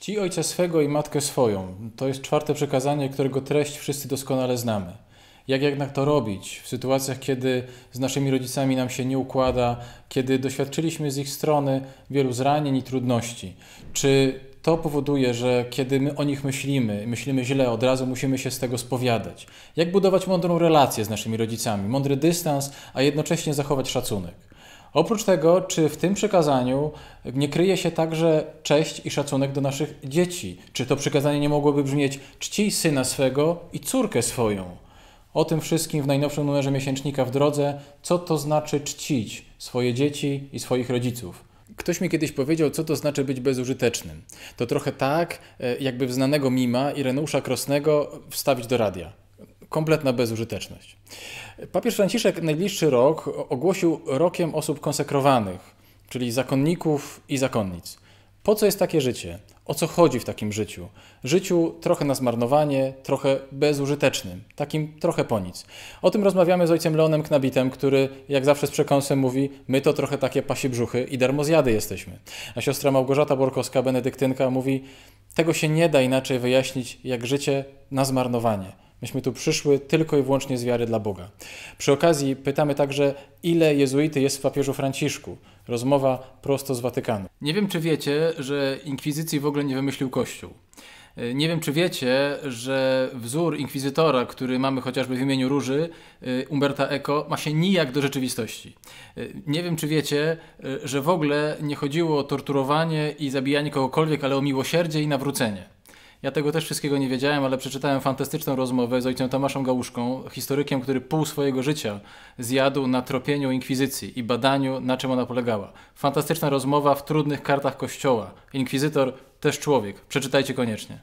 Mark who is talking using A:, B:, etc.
A: Czci ojca swego i matkę swoją. To jest czwarte przekazanie, którego treść wszyscy doskonale znamy. Jak jednak to robić w sytuacjach, kiedy z naszymi rodzicami nam się nie układa, kiedy doświadczyliśmy z ich strony wielu zranień i trudności? Czy to powoduje, że kiedy my o nich myślimy, myślimy źle, od razu musimy się z tego spowiadać? Jak budować mądrą relację z naszymi rodzicami, mądry dystans, a jednocześnie zachować szacunek? Oprócz tego, czy w tym przykazaniu nie kryje się także cześć i szacunek do naszych dzieci? Czy to przykazanie nie mogłoby brzmieć czci syna swego i córkę swoją? O tym wszystkim w najnowszym numerze miesięcznika w drodze, co to znaczy czcić swoje dzieci i swoich rodziców. Ktoś mi kiedyś powiedział, co to znaczy być bezużytecznym. To trochę tak, e, jakby w znanego mima Ireneusza Krosnego wstawić do radia kompletna bezużyteczność. Papież Franciszek najbliższy rok ogłosił rokiem osób konsekrowanych, czyli zakonników i zakonnic. Po co jest takie życie? O co chodzi w takim życiu? Życiu trochę na zmarnowanie, trochę bezużytecznym, takim trochę po nic. O tym rozmawiamy z ojcem Leonem Knabitem, który jak zawsze z przekąsem mówi, my to trochę takie pasie brzuchy i darmozjady jesteśmy. A siostra Małgorzata Borkowska, benedyktynka, mówi, tego się nie da inaczej wyjaśnić jak życie na zmarnowanie. Myśmy tu przyszły tylko i wyłącznie z wiary dla Boga. Przy okazji pytamy także, ile jezuity jest w papieżu Franciszku. Rozmowa prosto z Watykanu. Nie wiem, czy wiecie, że inkwizycji w ogóle nie wymyślił Kościół. Nie wiem, czy wiecie, że wzór inkwizytora, który mamy chociażby w imieniu Róży, y, Umberta Eco, ma się nijak do rzeczywistości. Y, nie wiem, czy wiecie, y, że w ogóle nie chodziło o torturowanie i zabijanie kogokolwiek, ale o miłosierdzie i nawrócenie. Ja tego też wszystkiego nie wiedziałem, ale przeczytałem fantastyczną rozmowę z ojcem Tomaszem Gałuszką, historykiem, który pół swojego życia zjadł na tropieniu inkwizycji i badaniu, na czym ona polegała. Fantastyczna rozmowa w trudnych kartach kościoła. Inkwizytor też człowiek. Przeczytajcie koniecznie.